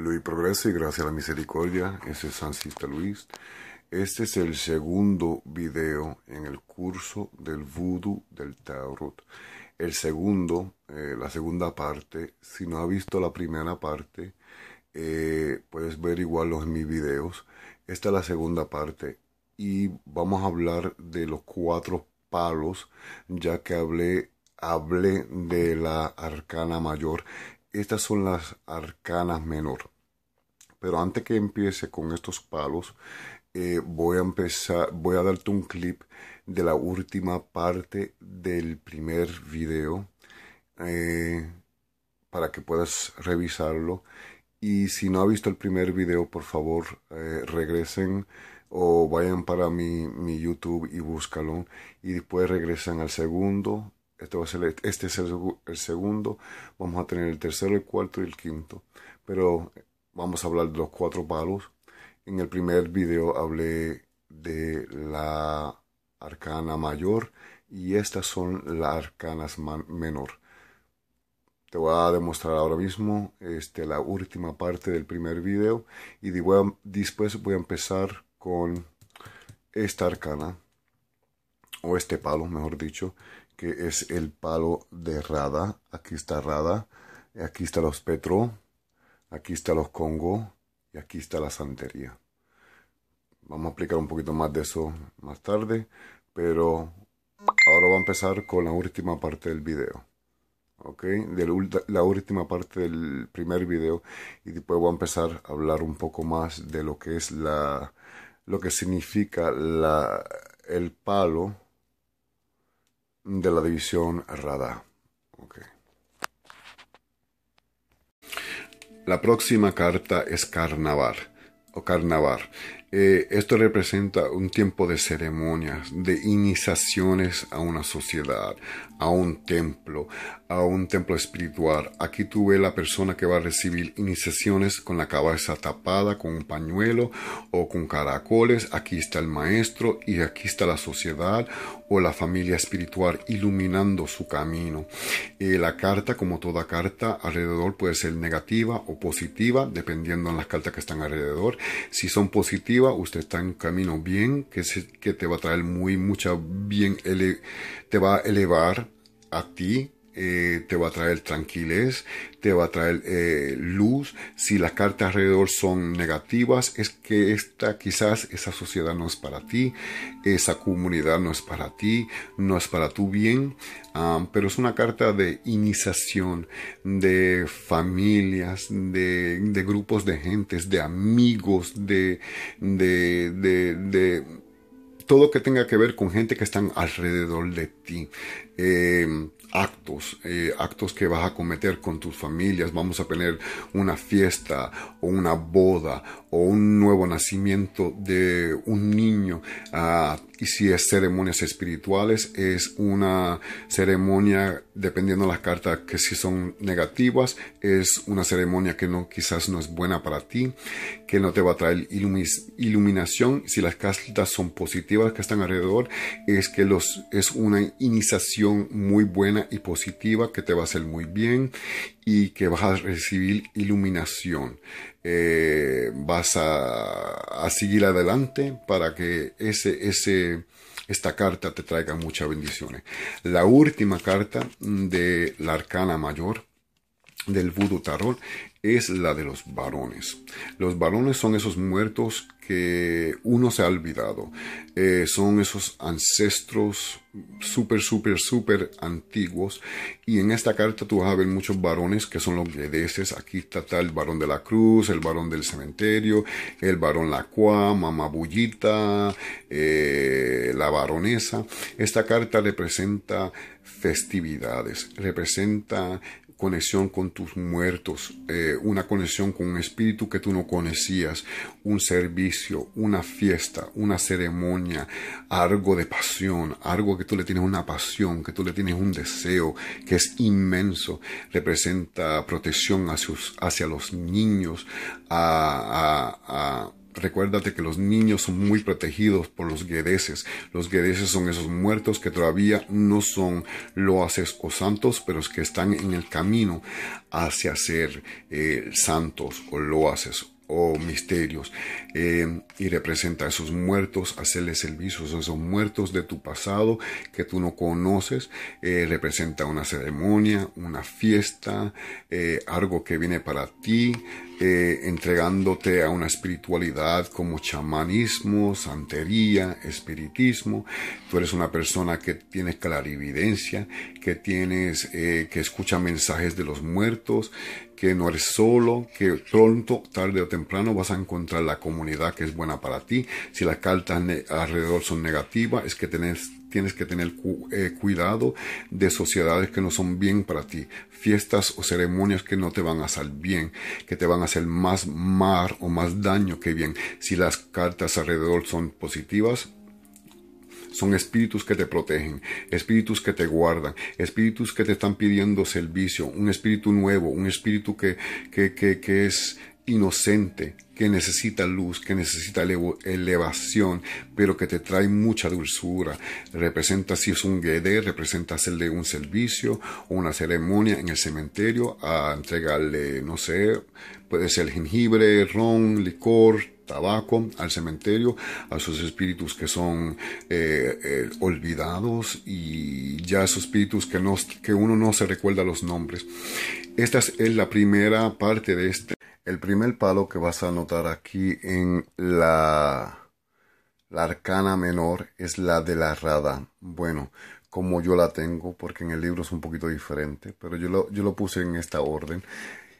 Luis Progreso y gracias a la misericordia, ese es Sancista Luis. Este es el segundo video en el curso del Voodoo del Tarot. El segundo, eh, la segunda parte, si no ha visto la primera parte, eh, puedes ver igual los en mis videos. Esta es la segunda parte y vamos a hablar de los cuatro palos, ya que hablé hablé de la arcana mayor estas son las arcanas menor. Pero antes que empiece con estos palos, eh, voy a empezar, voy a darte un clip de la última parte del primer video eh, para que puedas revisarlo. Y si no ha visto el primer video, por favor, eh, regresen o vayan para mi, mi YouTube y búscalo. Y después regresan al segundo, este, va este es el, segundo. Vamos a tener el tercero, el cuarto y el quinto. Pero vamos a hablar de los cuatro palos. En el primer video hablé de la arcana mayor y estas son las arcanas menor. Te voy a demostrar ahora mismo este, la última parte del primer video y después voy a empezar con esta arcana o este palo, mejor dicho, que es el palo de Rada. Aquí está Rada, aquí está los Petro, aquí está los Congo y aquí está la santería. Vamos a explicar un poquito más de eso más tarde, pero ahora voy a empezar con la última parte del video. ¿Ok? De la última parte del primer video y después voy a empezar a hablar un poco más de lo que es la... lo que significa el palo de la división rada. La próxima carta es Carnaval o Carnaval eh, esto representa un tiempo de ceremonias, de iniciaciones a una sociedad, a un templo, a un templo espiritual. Aquí tú la persona que va a recibir iniciaciones con la cabeza tapada, con un pañuelo o con caracoles. Aquí está el maestro y aquí está la sociedad o la familia espiritual iluminando su camino. Eh, la carta, como toda carta alrededor, puede ser negativa o positiva, dependiendo de las cartas que están alrededor. Si son positivas, usted está en camino bien, que, se, que te va a traer muy mucha bien, te va a elevar a ti eh, te va a traer tranquilez, te va a traer eh, luz. Si las cartas alrededor son negativas, es que esta, quizás esa sociedad no es para ti, esa comunidad no es para ti, no es para tu bien, pero es una carta de iniciación, de familias, de, de grupos de gentes, de amigos, de, de, de todo que tenga que ver con gente que están alrededor de ti. Em, actos, eh, actos que vas a cometer con tus familias. Vamos a tener una fiesta o una boda o un nuevo nacimiento de un niño. Ah, y si es ceremonias espirituales, es una ceremonia dependiendo de las cartas que si son negativas, es una ceremonia que no, quizás no es buena para ti, que no te va a traer iluminación. Si las cartas son positivas que están alrededor, es que los, es una iniciación muy buena y positiva que te va a hacer muy bien y que vas a recibir iluminación. Eh, vas a, a, seguir adelante para que ese, ese, esta carta te traiga muchas bendiciones. La última carta de la arcana mayor del vudú tarot es la de los varones. Los varones son esos muertos que uno se ha olvidado. Eh, son esos ancestros súper, súper, súper antiguos. Y en esta carta tú vas a ver muchos varones que son los deces, Aquí está, el varón de la cruz, el varón del cementerio, el varón la lacua, mamabullita, eh, la baronesa. Esta carta representa festividades, representa conexión con tus muertos, eh, una conexión con un espíritu que tú no conocías, un servicio, una fiesta, una ceremonia, algo de pasión, algo que tú le tienes una pasión, que tú le tienes un deseo que es inmenso, representa protección hacia, hacia los niños, a Recuérdate que los niños son muy protegidos por los guedeses. Los guedeses son esos muertos que todavía no son loaces o santos, pero es que están en el camino hacia ser eh, santos o loaces o misterios eh, y representa a esos muertos, hacerles servicios a esos muertos de tu pasado que tú no conoces, eh, representa una ceremonia, una fiesta, algo que viene para ti, eh, entregándote a una espiritualidad como chamanismo, santería, espiritismo. Tú eres una persona que tiene clarividencia, que tienes, eh, que escucha mensajes de los muertos, que no eres solo, que pronto, tarde o temprano vas a encontrar la comunidad que es buena para ti. Si las cartas alrededor son negativas, es que tenés tienes que tener eh, cuidado de sociedades que no son bien para ti, fiestas o ceremonias que no te van a salir bien, que te van a hacer más mal o más daño que bien. Si las cartas alrededor son positivas, son espíritus que te protegen, espíritus que te guardan, espíritus que te están pidiendo servicio, un espíritu nuevo, un espíritu que, que, que es inocente, que necesita luz, que necesita elevación, pero que te trae mucha dulzura. Representa si es un guede representa hacerle un servicio o una ceremonia en el cementerio, a entregarle, no sé, puede ser jengibre, ron, licor, tabaco al cementerio, a sus espíritus que son eh, eh, olvidados y ya esos espíritus que, no, que uno no se recuerda los nombres. Esta es la primera parte de este el primer palo que vas a notar aquí en la, la arcana menor es la de la rada. Bueno, como yo la tengo, porque en el libro es un poquito diferente, pero yo lo, yo lo puse en esta orden.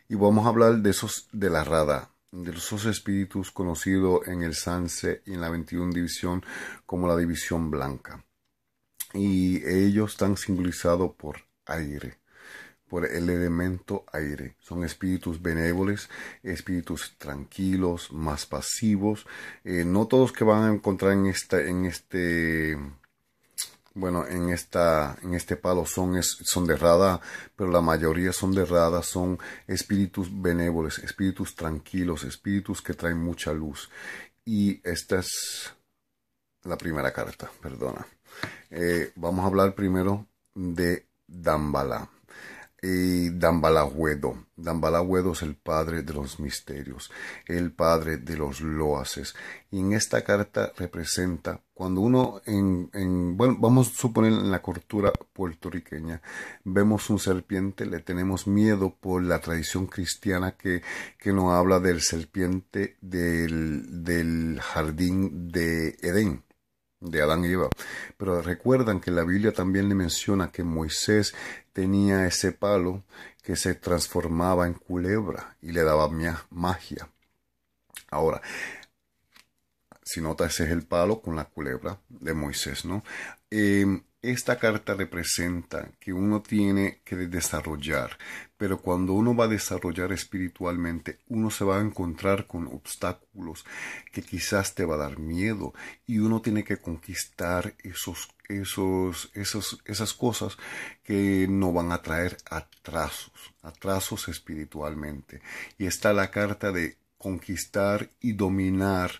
Y vamos a hablar de esos de la rada, de dos espíritus conocidos en el Sanse y en la 21 división como la división blanca. Y ellos están simbolizados por aire por el elemento aire. Son espíritus benévoles, espíritus tranquilos, más pasivos. Eh, no todos que van a encontrar en esta, en este, bueno, en esta, en este palo son, son de rada, pero la mayoría son de rada, son espíritus benévoles, espíritus tranquilos, espíritus que traen mucha luz. Y esta es la primera carta, perdona. Eh, vamos a hablar primero de Dambala y Dambalagüedo. Dambalagüedo es el padre de los misterios, el padre de los loaces. Y en esta carta representa, cuando uno, en, en, bueno, vamos a suponer en la cultura puertorriqueña, vemos un serpiente, le tenemos miedo por la tradición cristiana que, que nos habla del serpiente del, del jardín de Edén de Adán y Eva. Pero recuerdan que la Biblia también le menciona que Moisés tenía ese palo que se transformaba en culebra y le daba magia. Ahora, si nota, ese es el palo con la culebra de Moisés, ¿no? Em, esta carta representa que uno tiene que desarrollar, pero cuando uno va a desarrollar espiritualmente, uno se va a encontrar con obstáculos que quizás te va a dar miedo y uno tiene que conquistar esos, esos, esos esas cosas que no van a traer atrasos, atrasos espiritualmente. Y está la carta de conquistar y dominar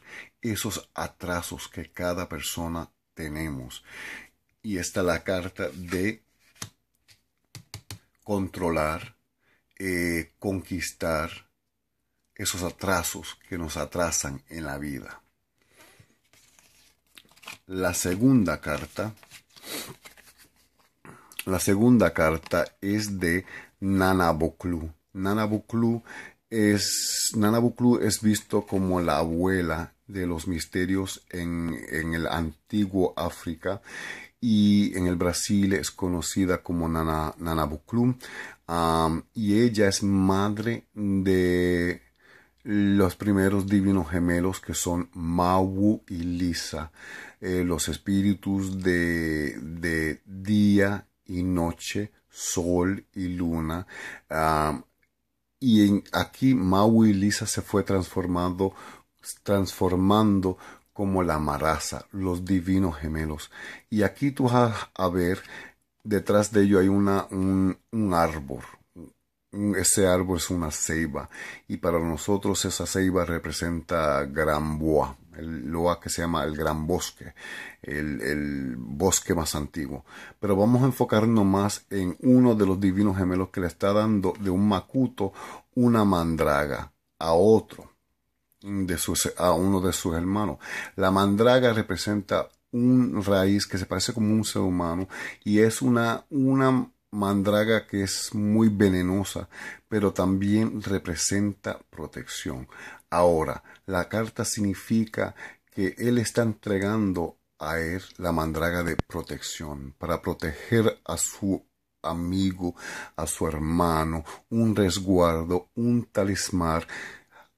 esos atrasos que cada persona tenemos y está la carta de controlar, eh, conquistar esos atrasos que nos atrasan en la vida. La segunda carta, la segunda carta es de Nana Nanabuclu es, Boklu es visto como la abuela de los misterios en, en el antiguo África y en el Brasil es conocida como Nana, Nana y ella es madre de los primeros divinos gemelos que son Mau y Lisa, eh, los espíritus de, de, día y noche, sol y luna. y aquí Mau y Lisa se fue transformando transformando como la maraza, los divinos gemelos. Y aquí tú vas a ver, detrás de ello hay una, un, árbol. Ese árbol es una ceiba y para nosotros esa ceiba representa Gran Boa, el loa que se llama el gran bosque, el, el, bosque más antiguo. Pero vamos a enfocarnos más en uno de los divinos gemelos que le está dando de un macuto una mandraga a otro de a uno de sus hermanos. La mandraga representa un raíz que se parece como un ser humano y es una, una mandraga que es muy venenosa, pero también representa protección. Ahora, la carta significa que él está entregando a él la mandraga de protección para proteger a su amigo, a su hermano, un resguardo, un talismán,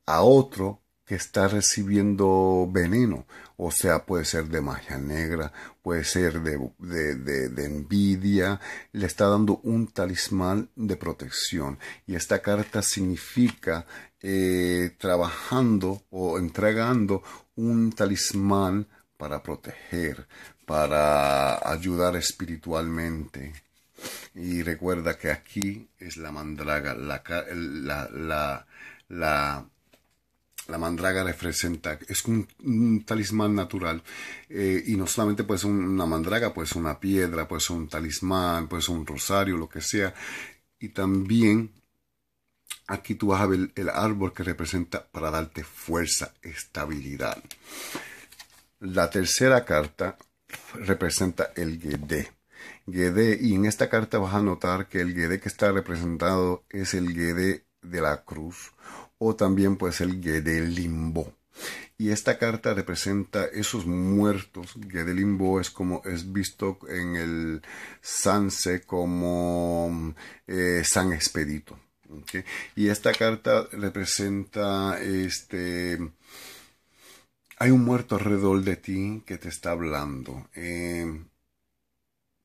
a otro que está recibiendo veneno, o sea, puede ser de magia negra, puede ser de, de, envidia, le está dando un talismán de protección. Y esta carta significa eh, trabajando o entregando un talismán para proteger, para ayudar espiritualmente. Y recuerda que aquí es la mandraga, la, la, la la mandraga representa, es un, talismán natural eh, y no solamente puede ser una mandraga. puede ser una piedra, puede ser un talismán, puede ser un rosario, lo que sea. Y también aquí tú vas a ver el árbol que representa para darte fuerza, estabilidad. La tercera carta representa el guede Gedé, y en esta carta vas a notar que el Gedé que está representado es el Gedé de la cruz o también puede ser Gedelimbo. Y esta carta representa esos muertos. limbo es como es visto en el Sanse como eh, San Expedito. Y esta carta representa este. Hay un muerto alrededor de ti que te está hablando. Eh,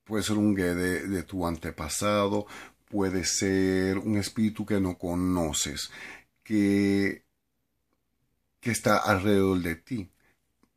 puede ser un Gede de tu antepasado, puede ser un espíritu que no conoces que, está alrededor de ti.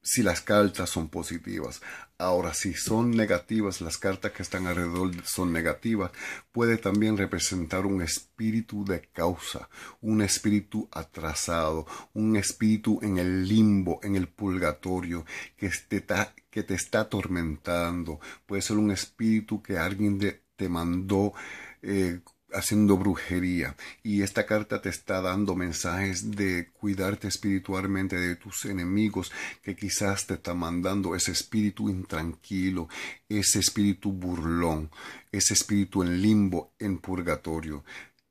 Si las cartas son positivas. Ahora, si son negativas, las cartas que están alrededor son negativas, puede también representar un espíritu de causa, un espíritu atrasado, un espíritu en el limbo, en el purgatorio, que te, que te está atormentando. Puede ser un espíritu que alguien te mandó eh, haciendo brujería y esta carta te está dando mensajes de cuidarte espiritualmente de tus enemigos que quizás te está mandando ese espíritu intranquilo, ese espíritu burlón, ese espíritu en limbo, en purgatorio.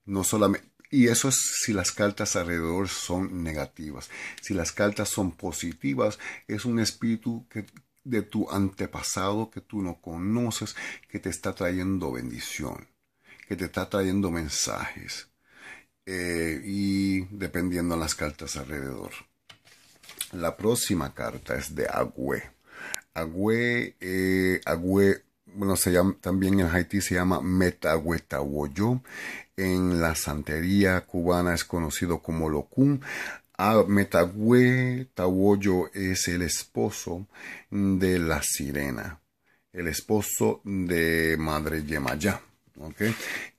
No solamente y eso es si las cartas alrededor son negativas. Si las cartas son positivas, es un espíritu que, de tu antepasado que tú no conoces que te está trayendo bendición que te está trayendo mensajes. Eh, y dependiendo de las cartas alrededor. La próxima carta es de Agüe. Agüe, eh, Agüe, bueno, se llama, también en Haití se llama Tawoyo, En la santería cubana es conocido como Locum. Metagüe Tawoyo es el esposo de la sirena, el esposo de Madre Yemayá.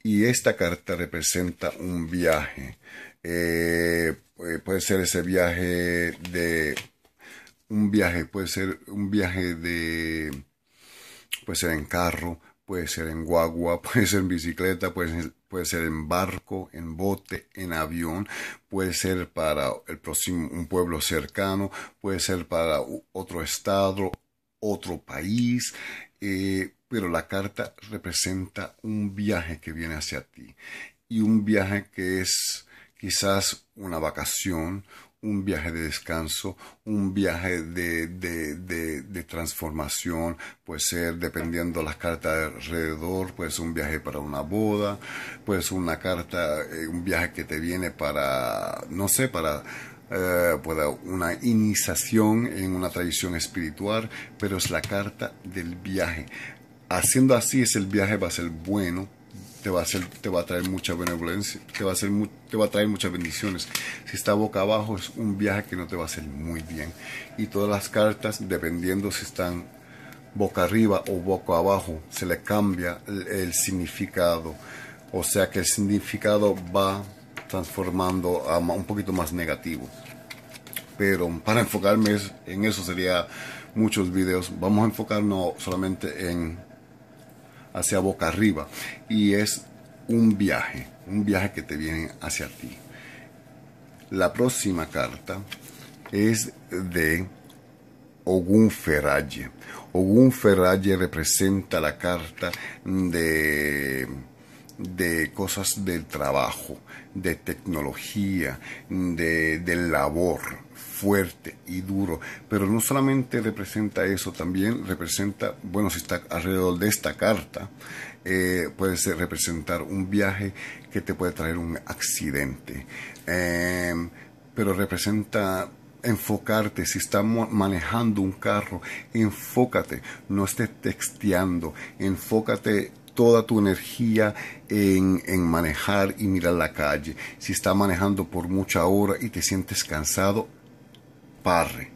Y esta carta representa un viaje. Eh, eh, puede ser ese viaje de un viaje, puede ser un viaje de, puede ser en carro, puede ser en guagua, puede ser en bicicleta, puede ser, en barco, en bote, en avión, puede ser para el próximo, un pueblo cercano, puede ser para otro estado, otro país, eh, pero la carta representa un viaje que viene hacia ti y un viaje que es quizás una vacación, un viaje de descanso, un viaje de, de, de, transformación, puede ser dependiendo las cartas alrededor, puede ser un viaje para una boda, puede ser una carta, eh, un viaje que te viene para, no sé, para, eh, para una iniciación en una tradición espiritual, pero es la carta del viaje haciendo así es el viaje va a ser bueno, te va a, ser, te va a traer mucha benevolencia, te va, a te va a traer muchas bendiciones. Si está boca abajo es un viaje que no te va a hacer muy bien. Y todas las cartas, dependiendo si están boca arriba o boca abajo, se le cambia el, el significado. O sea que el significado va transformando a un poquito más negativo. Pero para enfocarme en eso sería muchos videos. Vamos a enfocarnos solamente en hacia boca arriba y es un viaje, un viaje que te viene hacia ti. La próxima carta es de Ogun Ferralle. Ogun Ferralle representa la carta de, de cosas del trabajo, de tecnología, de, del labor fuerte y duro, pero no solamente representa eso, también representa, bueno, si está alrededor de esta carta, eh, puede ser representar un viaje que te puede traer un accidente, em, pero representa enfocarte, si estás manejando un carro, enfócate, no estés texteando, enfócate toda tu energía en, manejar y mirar la calle. Si está manejando por mucha hora y te sientes cansado, parre,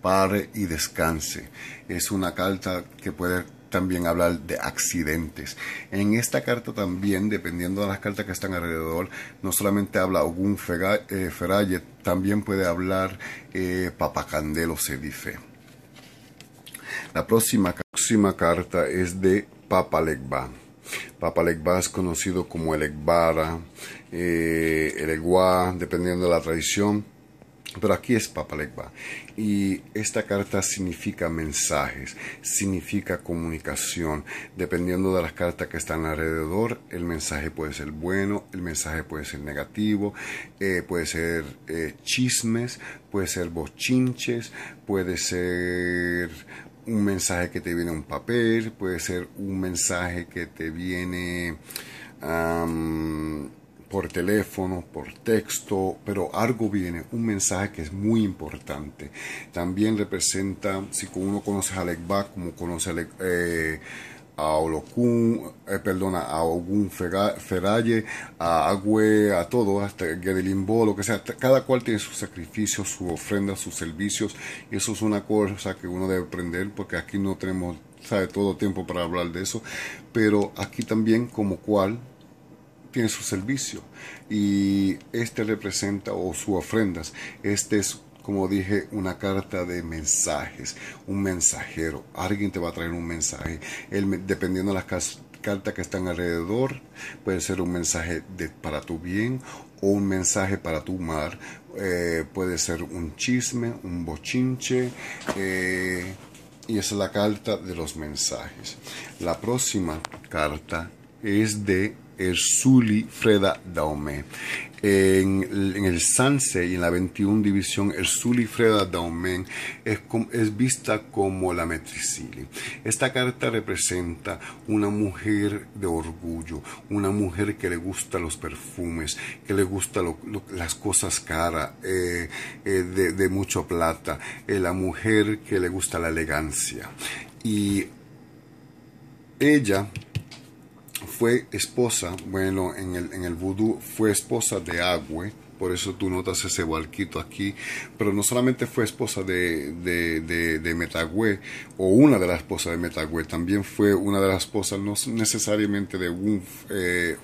pare y descanse. Es una carta que puede también hablar de accidentes. En esta carta también, dependiendo de las cartas que están alrededor, no solamente habla Ogun Feraye, eh, también puede hablar eh, Papacandelo, se La próxima, próxima carta es de Papa Legba. Papa Legba es conocido como el Egbara, eh, el dependiendo de la tradición pero aquí es Papalegba. Y esta carta significa mensajes, significa comunicación. Dependiendo de las cartas que están alrededor, el mensaje puede ser bueno, el mensaje puede ser negativo, eh, puede ser eh, chismes, puede ser bochinches, puede ser un mensaje que te viene un papel, puede ser un mensaje que te viene por teléfono, por texto, pero algo viene, un mensaje que es muy importante. También representa, si uno conoce a Alekba, como conoce a, eh, Olokun, eh, perdona, a Ogun Feraye, a Agüe, a todo, hasta Gedelimbo, lo que sea, cada cual tiene sus sacrificios, su ofrenda, sus servicios, y eso es una cosa que uno debe aprender, porque aquí no tenemos sabe todo tiempo para hablar de eso, pero aquí también como cual tiene su servicio y este representa o su ofrendas. Este es, como dije, una carta de mensajes, un mensajero. Alguien te va a traer un mensaje. dependiendo de las cartas que están alrededor, puede ser un mensaje para tu bien o un mensaje para tu mal. Eh, puede ser un chisme, un bochinche. Eh, y esa es la carta de los mensajes. La próxima carta es de Erzuli eh, Freda Daumé. En, el Sanse y en la 21 División, Erzuli Freda Daumé es, es vista como la metricili. Esta carta representa una mujer de orgullo, una mujer que le gusta los perfumes, que le gusta las cosas caras, eh, eh, de, mucho plata, la mujer que le gusta la elegancia. Y ella fue esposa, bueno, en el, en el vudú fue esposa de Agüe, por eso tú notas ese barquito aquí, pero no solamente fue esposa de, de, Metagüe, o una de las esposas de Metagüe, también fue una de las esposas, no necesariamente de Ogun, eh,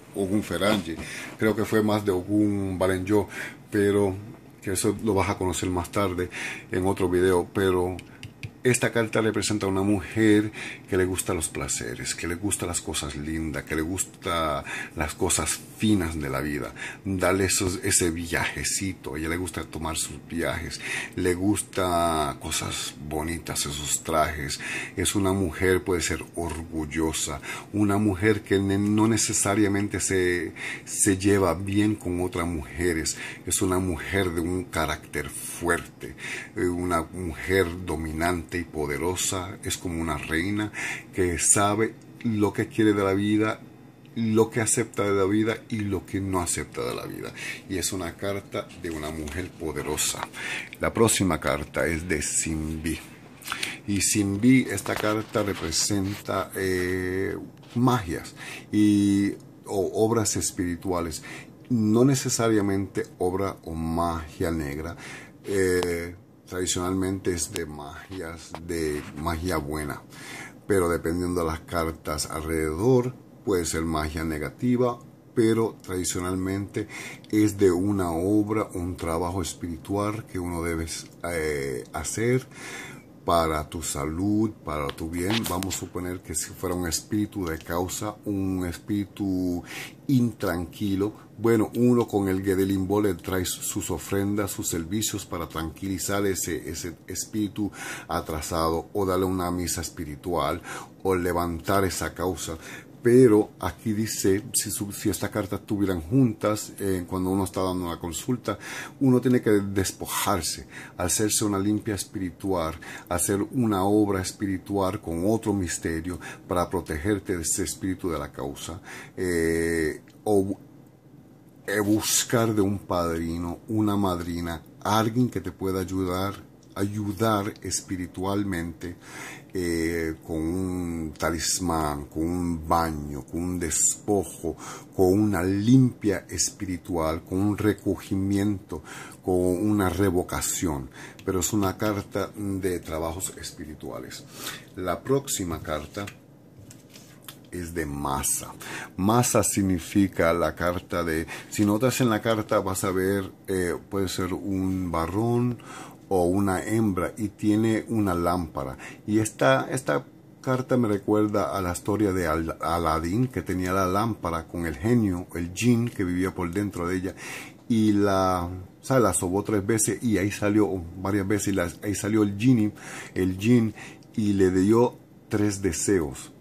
creo que fue más de Ogun Valenjo, pero que eso lo vas a conocer más tarde en otro video, pero esta carta le presenta a una mujer que le gusta los placeres, que le gusta las cosas lindas, que le gusta las cosas finas de la vida. Dale ese viajecito, a ella le gusta tomar sus viajes, le gusta cosas bonitas, esos trajes. Es una mujer, puede ser orgullosa, una mujer que no necesariamente se, se lleva bien con otras mujeres. Es una mujer de un carácter fuerte, eh, una mujer dominante y poderosa, es como una reina que sabe lo que quiere de la vida, lo que acepta de la vida y lo que no acepta de la vida. Y es una carta de una mujer poderosa. La próxima carta es de Simbi. Y Simbi, esta carta representa eh, magias y o obras espirituales. No necesariamente obra o magia negra. Eh, tradicionalmente es de magias, de magia buena. Pero dependiendo de las cartas alrededor, puede ser magia negativa, pero tradicionalmente es de una obra, un trabajo espiritual que uno debe eh, hacer para tu salud, para tu bien. Vamos a suponer que si fuera un espíritu de causa, un espíritu intranquilo, bueno, uno con el Gedelimbo le trae sus ofrendas, sus servicios para tranquilizar ese, ese espíritu atrasado o darle una misa espiritual o levantar esa causa pero aquí dice, si, si estas cartas estuvieran juntas, eh, cuando uno está dando una consulta, uno tiene que despojarse, hacerse una limpia espiritual, hacer una obra espiritual con otro misterio para protegerte de ese espíritu de la causa, eh, o eh, buscar de un padrino, una madrina, alguien que te pueda ayudar, ayudar espiritualmente eh, con un talismán, con un baño, con un despojo, con una limpia espiritual, con un recogimiento, con una revocación. Pero es una carta de trabajos espirituales. La próxima carta es de masa. Masa significa la carta de... Si notas en la carta vas a ver, eh, puede ser un varón o una hembra y tiene una lámpara. Y esta, esta carta me recuerda a la historia de Al que tenía la lámpara con el genio, el jin que vivía por dentro de ella y la, o sea, la sobó tres veces y ahí salió varias veces y ahí salió el jin, el jin y le dio tres deseos.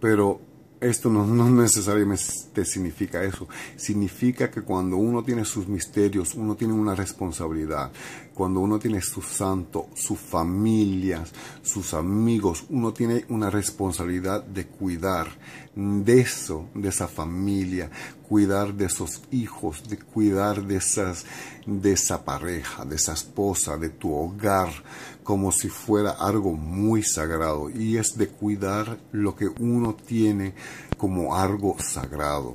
Pero esto no, necesariamente significa eso. Significa que cuando uno tiene sus misterios, uno tiene una responsabilidad. Cuando uno tiene su santo, sus familias, sus amigos, uno tiene una responsabilidad de cuidar de eso, de esa familia, cuidar de esos hijos, de cuidar de, esas, de esa pareja, de esa esposa, de tu hogar como si fuera algo muy sagrado y es de cuidar lo que uno tiene como algo sagrado.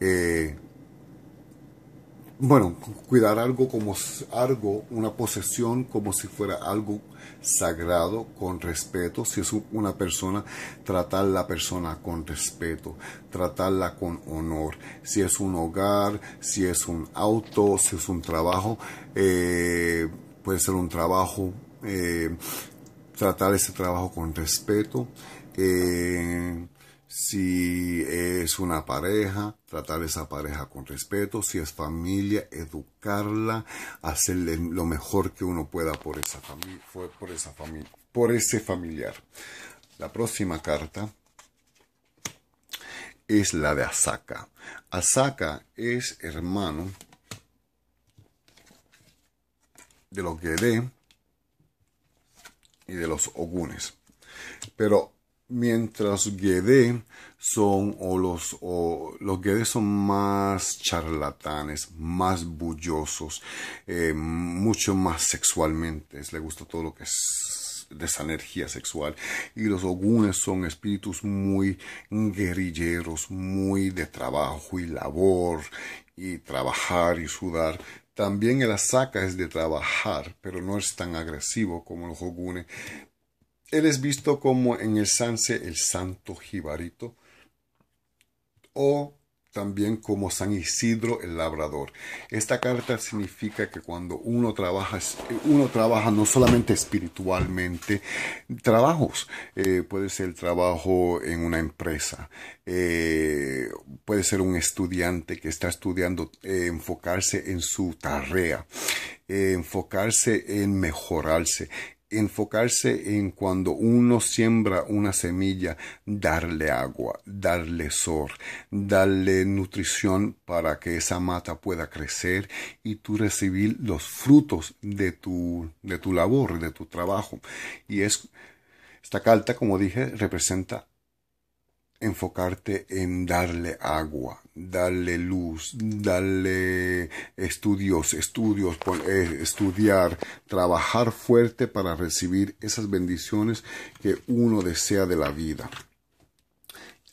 Eh, bueno, cuidar algo como algo, una posesión como si fuera algo sagrado, con respeto. Si es una persona, tratar la persona con respeto, tratarla con honor. Si es un hogar, si es un auto, si es un trabajo, eh, puede ser un trabajo eh, tratar ese trabajo con respeto. Eh, si es una pareja, tratar esa pareja con respeto. Si es familia, educarla, hacerle lo mejor que uno pueda por esa familia, por esa familia, por ese familiar. La próxima carta es la de Asaka. Asaka es hermano de lo que y de los ogunes. Pero mientras Gede son o los o los Gede son más charlatanes, más bullosos, eh, mucho más sexualmente, les gusta todo lo que es de esa energía sexual y los ogunes son espíritus muy guerrilleros, muy de trabajo y labor y trabajar y sudar, también el Asaka es de trabajar, pero no es tan agresivo como el Hogune. Él es visto como en el Sanse el santo jibarito o también como San Isidro el Labrador. Esta carta significa que cuando uno trabaja, uno trabaja no solamente espiritualmente, trabajos, eh, puede ser el trabajo en una empresa, eh, puede ser un estudiante que está estudiando, eh, enfocarse en su tarea, enfocarse en mejorarse, enfocarse en cuando uno siembra una semilla, darle agua, darle sol, darle nutrición para que esa mata pueda crecer y tú recibir los frutos de tu, de tu labor, de tu trabajo. Y es, esta carta, como dije, representa enfocarte en darle agua, darle luz, darle estudios, estudios, eh, estudiar, trabajar fuerte para recibir esas bendiciones que uno desea de la vida.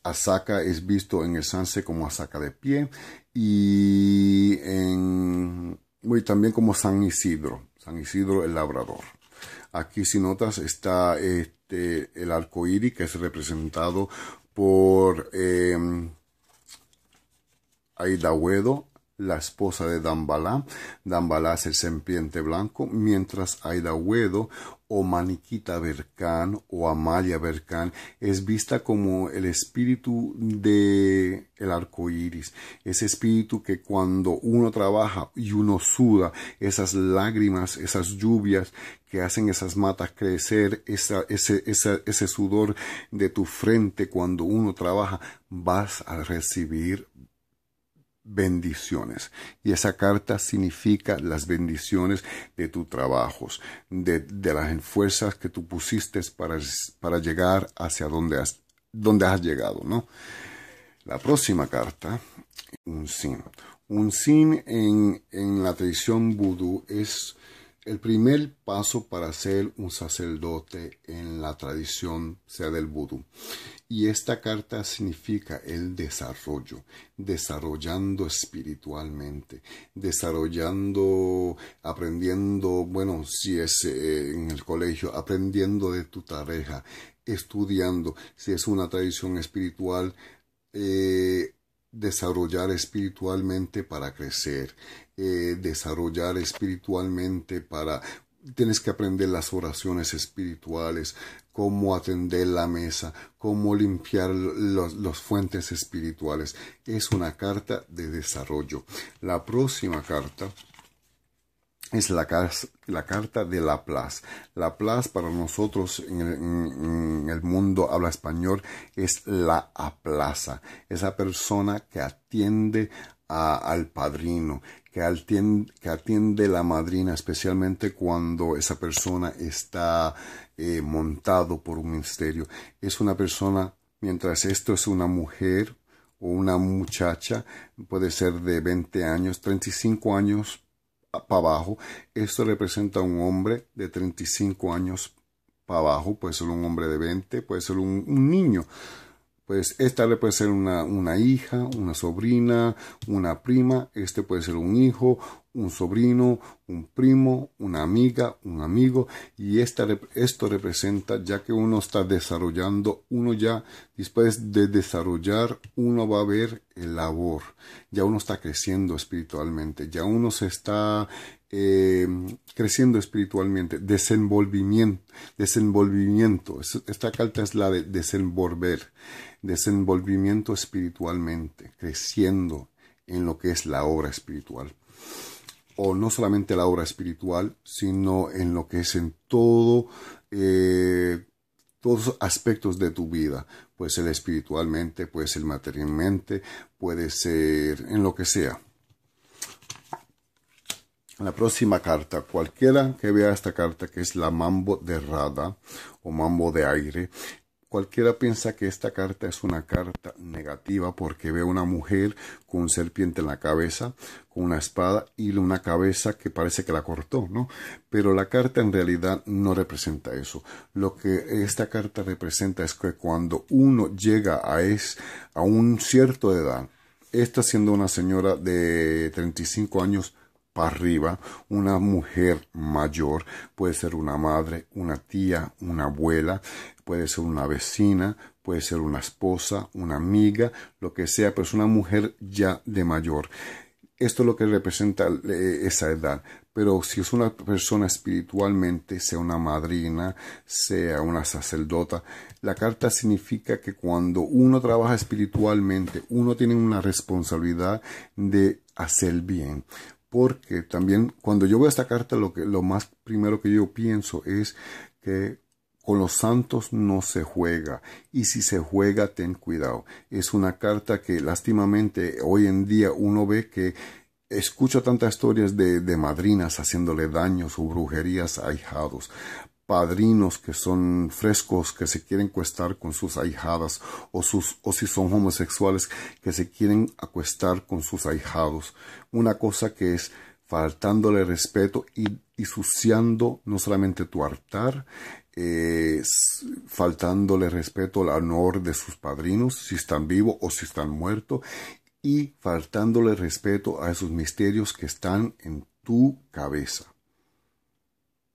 Asaka es visto en el Sanse como Asaka de pie y, también como San Isidro, San Isidro el labrador. Aquí si notas está este, el arco que es representado por eh, Aida la esposa de Dambalá. Dambalá es el serpiente blanco, mientras Aida Wedo o Maniquita Berkán o Amalia Berkán es vista como el espíritu de el arco iris, ese espíritu que cuando uno trabaja y uno suda, esas lágrimas, esas lluvias que hacen esas matas crecer, ese, ese sudor de tu frente cuando uno trabaja, vas a recibir bendiciones. Y esa carta significa las bendiciones de tus trabajos, de, las fuerzas que tú pusiste para, para llegar hacia donde has, donde has llegado, ¿no? La próxima carta, un sin. Un sin en, en la tradición vudú es el primer paso para ser un sacerdote en la tradición sea del vudú. Y esta carta significa el desarrollo, desarrollando espiritualmente, desarrollando, aprendiendo, bueno, si es eh, en el colegio, aprendiendo de tu tarea, estudiando, si es una tradición espiritual, eh, desarrollar espiritualmente para crecer, eh, desarrollar espiritualmente para tienes que aprender las oraciones espirituales, cómo atender la mesa, cómo limpiar las los fuentes espirituales. Es una carta de desarrollo. La próxima carta es la, la carta de la plaza. La plaza para nosotros en el, mundo habla español es la aplaza, esa persona que atiende al padrino, que atiende, la madrina, especialmente cuando esa persona está eh, montado por un misterio Es una persona, mientras esto es una mujer o una muchacha, puede ser de 20 años, 35 años para abajo. Esto representa a un hombre de 35 años para abajo, puede ser un hombre de 20, puede ser un niño pues esta le puede ser una, una, hija, una sobrina, una prima, este puede ser un hijo, un sobrino, un primo, una amiga, un amigo, y esta, esto representa ya que uno está desarrollando, uno ya después de desarrollar, uno va a ver labor, ya uno está creciendo espiritualmente, ya uno se está eh, creciendo espiritualmente, desenvolvimiento, desenvolvimiento, esta carta es la de desenvolver, desenvolvimiento espiritualmente, creciendo en lo que es la obra espiritual o no solamente la obra espiritual, sino en lo que es en todo eh, todos aspectos de tu vida. Puede ser espiritualmente, puede ser materialmente, puede ser en lo que sea. La próxima carta, cualquiera que vea esta carta, que es la mambo de Rada o mambo de aire, Cualquiera piensa que esta carta es una carta negativa porque ve a una mujer con un serpiente en la cabeza, con una espada y una cabeza que parece que la cortó, ¿no? Pero la carta en realidad no representa eso. Lo que esta carta representa es que cuando uno llega a, es, a un cierto edad, esta siendo una señora de 35 años, para arriba, una mujer mayor, puede ser una madre, una tía, una abuela, Puede ser una vecina, puede ser una esposa, una amiga, lo que sea, pero es una mujer ya de mayor. Esto es lo que representa eh, esa edad. Pero si es una persona espiritualmente, sea una madrina, sea una sacerdota, la carta significa que cuando uno trabaja espiritualmente, uno tiene una responsabilidad de hacer bien. Porque también cuando yo veo esta carta, lo, que, lo más primero que yo pienso es que con los santos no se juega, y si se juega, ten cuidado. Es una carta que lástimamente hoy en día uno ve que escucha tantas historias de, madrinas haciéndole daños o brujerías a ahijados, padrinos que son frescos que se quieren cuestar con sus ahijadas o, sus, o si son homosexuales que se quieren acuestar con sus ahijados. Una cosa que es faltándole respeto y, suciando no solamente tu altar, eh, faltándole respeto al honor de sus padrinos, si están vivos o si están muertos, y faltándole respeto a esos misterios que están en tu cabeza.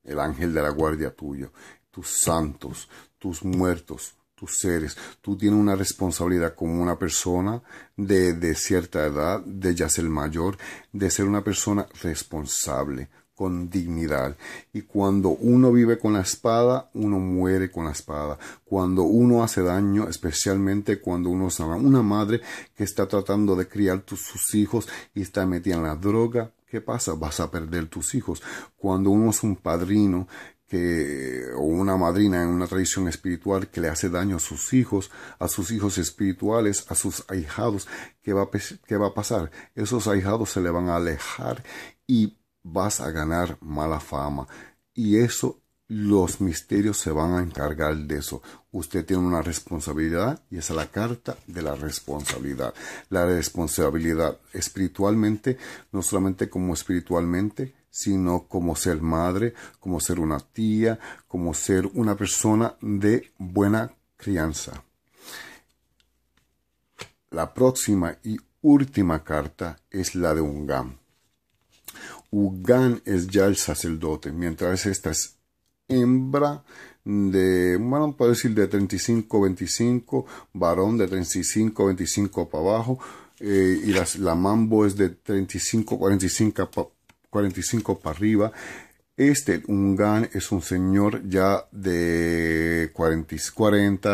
El ángel de la guardia tuyo, tus santos, tus muertos, tus seres. Tú tienes una responsabilidad como una persona de, de cierta edad, de ya ser mayor, de ser una persona responsable, con dignidad. Y cuando uno vive con la espada, uno muere con la espada. Cuando uno hace daño, especialmente cuando uno sabe una madre que está tratando de criar sus hijos y está metida en la droga, ¿Qué pasa? Vas a perder tus hijos. Cuando uno es un padrino que, o una madrina en una tradición espiritual que le hace daño a sus hijos, a sus hijos espirituales, a sus ahijados, ¿qué va, qué va a pasar? Esos ahijados se le van a alejar y vas a ganar mala fama. Y eso los misterios se van a encargar de eso. Usted tiene una responsabilidad y esa es la carta de la responsabilidad. La responsabilidad espiritualmente, no solamente como espiritualmente, sino como ser madre, como ser una tía, como ser una persona de buena crianza. La próxima y última carta es la de Ungam. Ungam es ya el sacerdote, mientras esta es hembra de, bueno, puedo decir de 35-25, varón de 35-25 para abajo, eh, y la mambo es de 35-45 45 para arriba. Este Ungan es un señor ya de 40,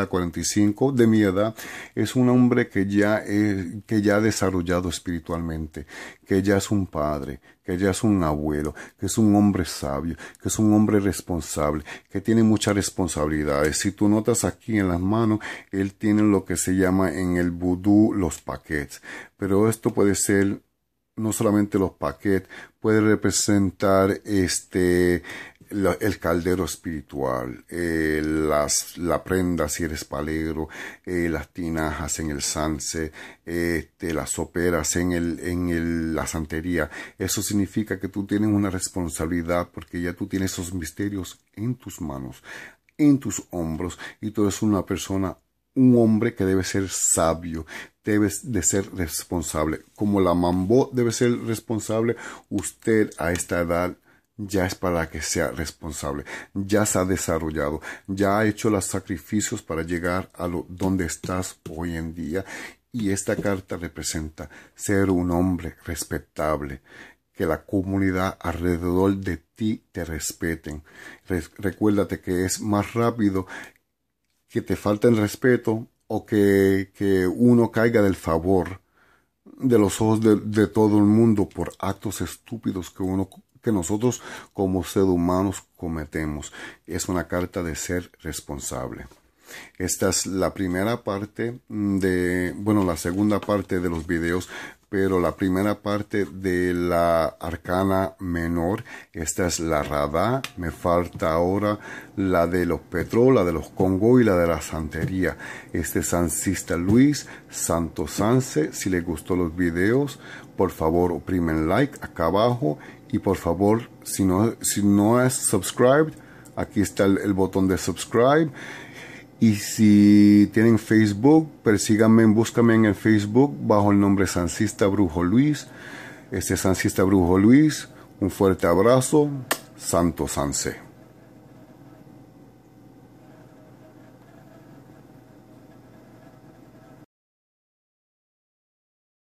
45 de mi edad. Es un hombre que ya, es, que ya ha desarrollado espiritualmente, que ya es un padre, que ya es un abuelo, que es un hombre sabio, que es un hombre responsable, que tiene muchas responsabilidades. Si tú notas aquí en las manos, él tiene lo que se llama en el vudú los paquetes. Pero esto puede ser no solamente los paquetes, puede representar este el caldero espiritual, eh, las, la prenda si eres palegro, eh, las tinajas en el sanse, este, las soperas en, el, en el, la santería. Eso significa que tú tienes una responsabilidad porque ya tú tienes esos misterios en tus manos, en tus hombros y tú eres una persona un hombre que debe ser sabio, debe de ser responsable. Como la mambo debe ser responsable, usted a esta edad ya es para que sea responsable, ya se ha desarrollado, ya ha hecho los sacrificios para llegar a lo donde estás hoy en día. Y esta carta representa ser un hombre respetable, que la comunidad alrededor de ti te respeten. recuérdate que es más rápido que te falten respeto o que, uno caiga del favor de los ojos de, todo el mundo por actos estúpidos que uno que nosotros como seres humanos cometemos. Es una carta de ser responsable. Esta es la primera parte de, bueno, la segunda parte de los videos, pero la primera parte de la arcana menor. Esta es la radá. Me falta ahora la de los Petró, la de los Congo y la de la santería. Este es Sancista Luis, Santo Sanse. Si les gustó los videos, por favor oprimen like acá abajo. Y por favor, si no, si no es subscribed, aquí está el, el botón de subscribe. Y si tienen Facebook, persíganme, búscame en el Facebook bajo el nombre Sancista Brujo Luis. Este Sancista Brujo Luis, un fuerte abrazo. Santo Sanse.